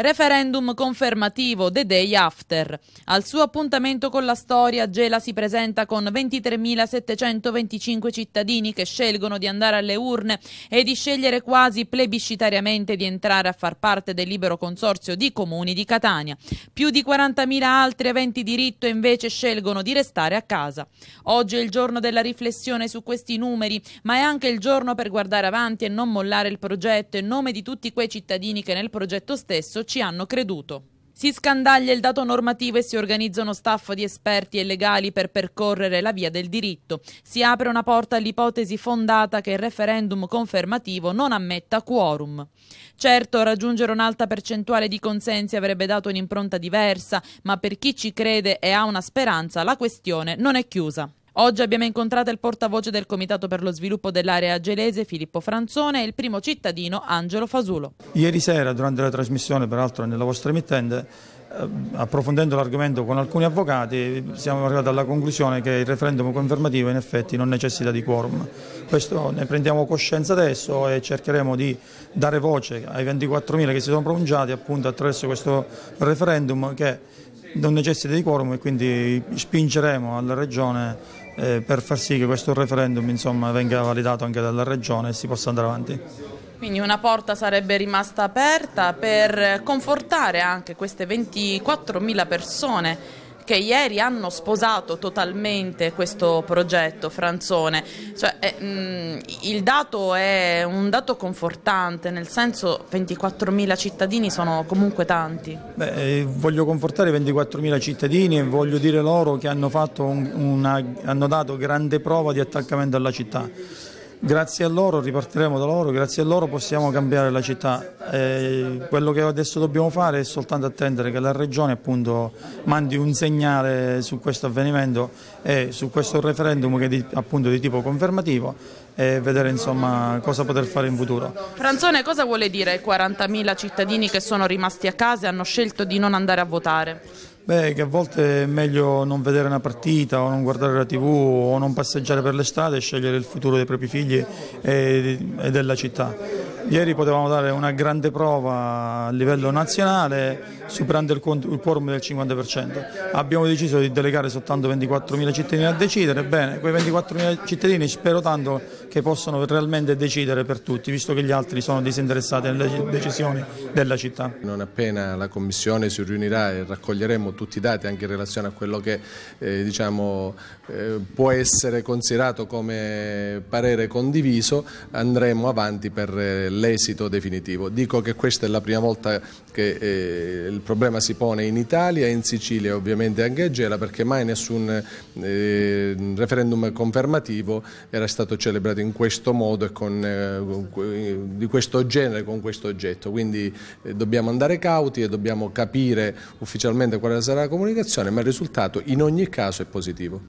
Referendum confermativo The Day After. Al suo appuntamento con la storia, Gela si presenta con 23.725 cittadini che scelgono di andare alle urne e di scegliere quasi plebiscitariamente di entrare a far parte del libero consorzio di comuni di Catania. Più di 40.000 altri aventi diritto invece scelgono di restare a casa. Oggi è il giorno della riflessione su questi numeri, ma è anche il giorno per guardare avanti e non mollare il progetto in nome di tutti quei cittadini che nel progetto stesso ci hanno creduto. Si scandaglia il dato normativo e si organizza uno staff di esperti e legali per percorrere la via del diritto. Si apre una porta all'ipotesi fondata che il referendum confermativo non ammetta quorum. Certo, raggiungere un'alta percentuale di consensi avrebbe dato un'impronta diversa, ma per chi ci crede e ha una speranza la questione non è chiusa. Oggi abbiamo incontrato il portavoce del Comitato per lo sviluppo dell'area gelese Filippo Franzone e il primo cittadino Angelo Fasulo. Ieri sera durante la trasmissione, peraltro nella vostra emittente, eh, approfondendo l'argomento con alcuni avvocati siamo arrivati alla conclusione che il referendum confermativo in effetti non necessita di quorum. Questo ne prendiamo coscienza adesso e cercheremo di dare voce ai 24.000 che si sono pronunciati appunto attraverso questo referendum che non necessita di quorum e quindi spingeremo alla Regione eh, per far sì che questo referendum insomma, venga validato anche dalla Regione e si possa andare avanti. Quindi una porta sarebbe rimasta aperta per confortare anche queste 24.000 persone che ieri hanno sposato totalmente questo progetto franzone. Cioè, eh, mm, il dato è un dato confortante, nel senso 24.000 cittadini sono comunque tanti. Beh, eh, voglio confortare 24.000 cittadini e voglio dire loro che hanno, un, una, hanno dato grande prova di attaccamento alla città Grazie a loro, ripartiremo da loro, grazie a loro possiamo cambiare la città. E quello che adesso dobbiamo fare è soltanto attendere che la Regione appunto, mandi un segnale su questo avvenimento e su questo referendum che è di, appunto, di tipo confermativo e vedere insomma, cosa poter fare in futuro. Franzone, cosa vuole dire ai 40.000 cittadini che sono rimasti a casa e hanno scelto di non andare a votare? Beh, che a volte è meglio non vedere una partita o non guardare la tv o non passeggiare per le strade e scegliere il futuro dei propri figli e, e della città. Ieri potevamo dare una grande prova a livello nazionale superando il, il quorum del 50%. Abbiamo deciso di delegare soltanto 24.000 cittadini a decidere, bene, quei 24.000 cittadini spero tanto che possono realmente decidere per tutti, visto che gli altri sono disinteressati nelle decisioni della città. Non appena la Commissione si riunirà e raccoglieremo tutti i dati anche in relazione a quello che eh, diciamo, eh, può essere considerato come parere condiviso, andremo avanti per eh, l'esito definitivo. Dico che questa è la prima volta che eh, il problema si pone in Italia, in Sicilia ovviamente anche a Gela, perché mai nessun eh, referendum confermativo era stato celebrato realizzate in questo modo e con, eh, di questo genere con questo oggetto, quindi eh, dobbiamo andare cauti e dobbiamo capire ufficialmente quale sarà la comunicazione, ma il risultato in ogni caso è positivo.